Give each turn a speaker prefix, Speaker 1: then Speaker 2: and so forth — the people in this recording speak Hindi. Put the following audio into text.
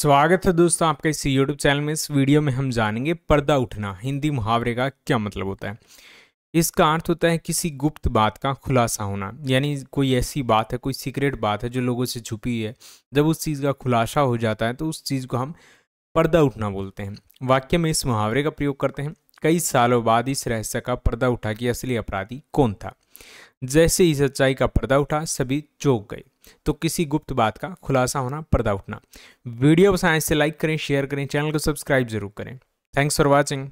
Speaker 1: स्वागत है दोस्तों आपके इस यूट्यूब चैनल में इस वीडियो में हम जानेंगे पर्दा उठना हिंदी मुहावरे का क्या मतलब होता है इसका अर्थ होता है किसी गुप्त बात का खुलासा होना यानी कोई ऐसी बात है कोई सीक्रेट बात है जो लोगों से छुपी है जब उस चीज़ का खुलासा हो जाता है तो उस चीज़ को हम पर्दा उठना बोलते हैं वाक्य में इस मुहावरे का प्रयोग करते हैं कई सालों बाद इस रहस्य का पर्दा उठा कि असली अपराधी कौन था जैसे ही सच्चाई का पर्दा उठा सभी चौक गए तो किसी गुप्त बात का खुलासा होना पर्दा उठना वीडियो साइंस से लाइक करें शेयर करें चैनल को सब्सक्राइब जरूर करें थैंक्स फॉर वॉचिंग